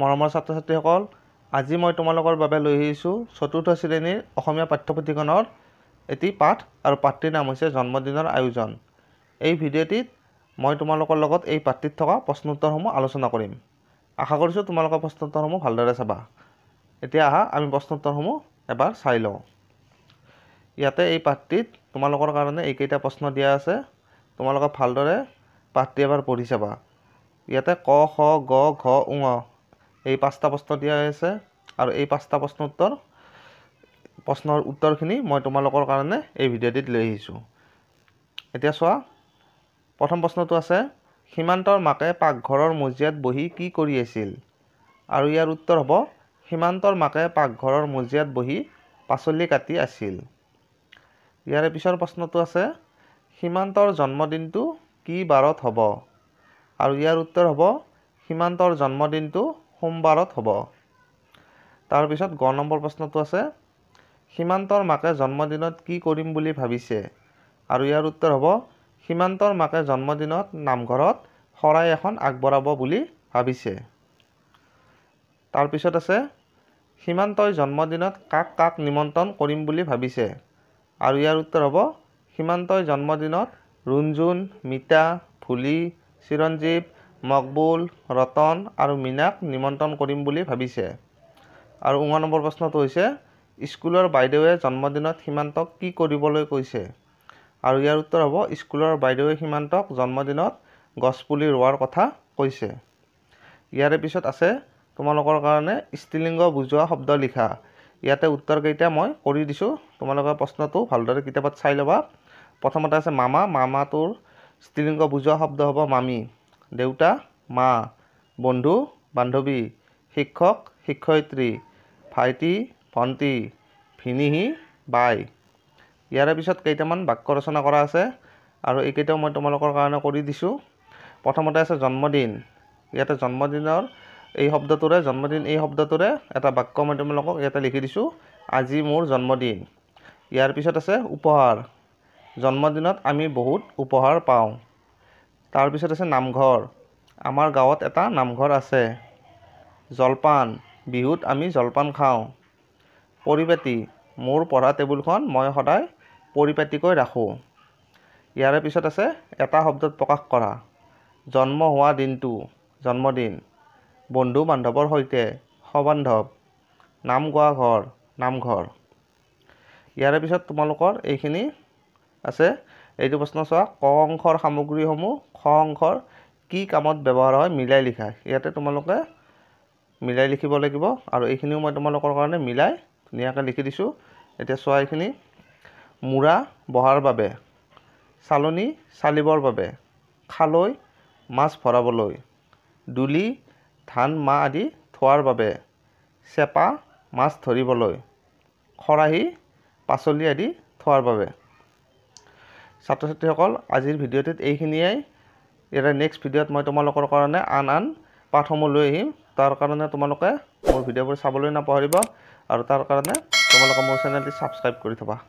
মৰমৰ ছাত্ৰ ছাত্ৰীসকল আজি মই তোমালোকৰ বাবে লৈ আহিছোঁ চতুৰ্থ শ্ৰেণীৰ অসমীয়া পাঠ্যপুথিখনৰ এটি পাঠ আৰু পাঠটিৰ নাম হৈছে জন্মদিনৰ আয়োজন এই ভিডিঅ'টিত মই তোমালোকৰ লগত এই পাঠটিত থকা প্ৰশ্নোত্তৰসমূহ আলোচনা কৰিম আশা কৰিছোঁ তোমালোকৰ প্ৰশ্নোত্তৰসমূহ ভালদৰে চাবা এতিয়া আহা আমি প্ৰশ্নোত্তৰসমূহ এবাৰ চাই লওঁ ইয়াতে এই পাঠটিত তোমালোকৰ কাৰণে এইকেইটা প্ৰশ্ন দিয়া আছে তোমালোকে ভালদৰে পাঠটি এবাৰ পঢ়ি চাবা ইয়াতে ক খ গ ঘ ঙ এই পাঁচটা প্ৰশ্ন দিয়া হৈছে আৰু এই পাঁচটা প্ৰশ্ন উত্তৰ প্ৰশ্নৰ উত্তৰখিনি মই তোমালোকৰ কাৰণে এই ভিডিঅ'টিত লৈ আহিছোঁ এতিয়া চোৱা প্ৰথম প্ৰশ্নটো আছে সীমান্তৰ মাকে পাকঘৰৰ মজিয়াত বহি কি কৰি আছিল আৰু ইয়াৰ উত্তৰ হ'ব সীমান্তৰ মাকে পাকঘৰৰ মজিয়াত বহি পাচলি কাটি আছিল ইয়াৰে পিছৰ প্ৰশ্নটো আছে সীমান্তৰ জন্মদিনটো কি বাৰত হ'ব আৰু ইয়াৰ উত্তৰ হ'ব সীমান্তৰ জন্মদিনটো সোমবাৰত হ'ব তাৰপিছত গ নম্বৰ প্ৰশ্নটো আছে সীমান্তৰ মাকে জন্মদিনত কি কৰিম বুলি ভাবিছে আৰু ইয়াৰ উত্তৰ হ'ব সীমান্তৰ মাকে জন্মদিনত নামঘৰত শৰাই এখন আগবঢ়াব বুলি ভাবিছে তাৰপিছত আছে সীমান্তই জন্মদিনত কাক কাক নিমন্ত্ৰণ কৰিম বুলি ভাবিছে আৰু ইয়াৰ উত্তৰ হ'ব সীমান্তই জন্মদিনত ৰুণজুন মিতা ভুলি চিৰঞ্জীৱ মকবুল ৰতন আৰু মীনাক নিমন্ত্ৰণ কৰিম বুলি ভাবিছে আৰু ওঙা নম্বৰ প্ৰশ্নটো হৈছে স্কুলৰ বাইদেৱে জন্মদিনত সীমান্তক কি কৰিবলৈ কৈছে আৰু ইয়াৰ উত্তৰ হ'ব স্কুলৰ বাইদেৱে সীমান্তক জন্মদিনত গছপুলি ৰোৱাৰ কথা কৈছে ইয়াৰে পিছত আছে তোমালোকৰ কাৰণে স্ত্ৰীলিংগ বুজোৱা শব্দ লিখা ইয়াতে উত্তৰকেইটা মই কৰি দিছোঁ তোমালোকৰ প্ৰশ্নটো ভালদৰে কিতাপত চাই ল'বা প্ৰথমতে আছে মামা মামাটোৰ স্ত্ৰীলিংগ বুজোৱা শব্দ হ'ব মামী দেউতা মা বন্ধু বান্ধৱী শিক্ষক শিক্ষয়িত্ৰী ভাইটি ভণ্টি ভিনীহি বাই ইয়াৰে পিছত কেইটামান বাক্য ৰচনা কৰা আছে আৰু এইকেইটাও মই তোমালোকৰ কাৰণে কৰি দিছোঁ প্ৰথমতে আছে জন্মদিন ইয়াতে জন্মদিনৰ এই শব্দটোৰে জন্মদিন এই শব্দটোৰে এটা বাক্য মই তোমালোকক ইয়াতে লিখি দিছোঁ আজি মোৰ জন্মদিন ইয়াৰ পিছত আছে উপহাৰ জন্মদিনত আমি বহুত উপহাৰ পাওঁ তাৰপিছত আছে নামঘৰ আমাৰ গাঁৱত এটা নামঘৰ আছে জলপান বিহুত আমি জলপান খাওঁ পৰিপাতি মোৰ পঢ়া টেবুলখন মই সদায় পৰিপাতিকৈ ৰাখোঁ ইয়াৰে পিছত আছে এটা শব্দত প্ৰকাশ কৰা জন্ম হোৱা দিনটো জন্মদিন বন্ধু বান্ধৱৰ সৈতে সবান্ধৱ নাম গোৱা ঘৰ নামঘৰ ইয়াৰে পিছত তোমালোকৰ এইখিনি আছে এইটো প্ৰশ্ন চোৱা ক অংশৰ সামগ্ৰীসমূহ খ অংশৰ কি কামত ব্যৱহাৰ হয় মিলাই লিখা ইয়াতে তোমালোকে মিলাই লিখিব লাগিব আৰু এইখিনিও মই তোমালোকৰ কাৰণে মিলাই ধুনীয়াকৈ লিখি দিছোঁ এতিয়া চোৱা এইখিনি মূৰা বহাৰ বাবে চালনী চালিবৰ বাবে খালৈ মাছ ভৰাবলৈ দুলি ধান মাহ আদি থোৱাৰ বাবে চেপা মাছ ধৰিবলৈ খৰাহী পাচলি আদি থোৱাৰ বাবে ছাত্ৰ ছাত্ৰীসকল আজিৰ ভিডিঅ'টোত এইখিনিয়েই ইয়াৰে নেক্সট ভিডিঅ'ত মই তোমালোকৰ কাৰণে আন আন পাঠসমূহ লৈ আহিম তাৰ কাৰণে তোমালোকে মোৰ ভিডিঅ'বোৰ চাবলৈ নাপাহৰিব আৰু তাৰ কাৰণে তোমালোকে মোৰ চেনেলটি ছাবস্ক্ৰাইব কৰি থবা